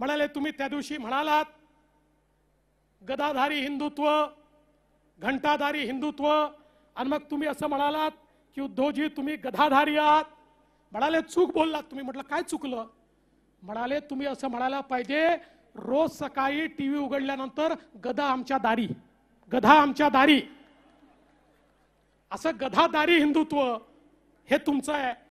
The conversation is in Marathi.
म्हणाले तुम्ही त्या दिवशी म्हणालात गदाधारी हिंदुत्व घंटाधारी हिंदुत्व आणि मग तुम्ही असं म्हणालात की उद्धवजी तुम्ही गदाधारी आहात म्हणाले चूक बोललात तुम्ही म्हटलं काय चुकलं म्हणाले तुम्ही असं म्हणायला पाहिजे रोज सकाळी टी व्ही उघडल्यानंतर गदा आमच्या दारी गधा आमच्या दारी असं गधादारी हिंदुत्व हे तुमचं आहे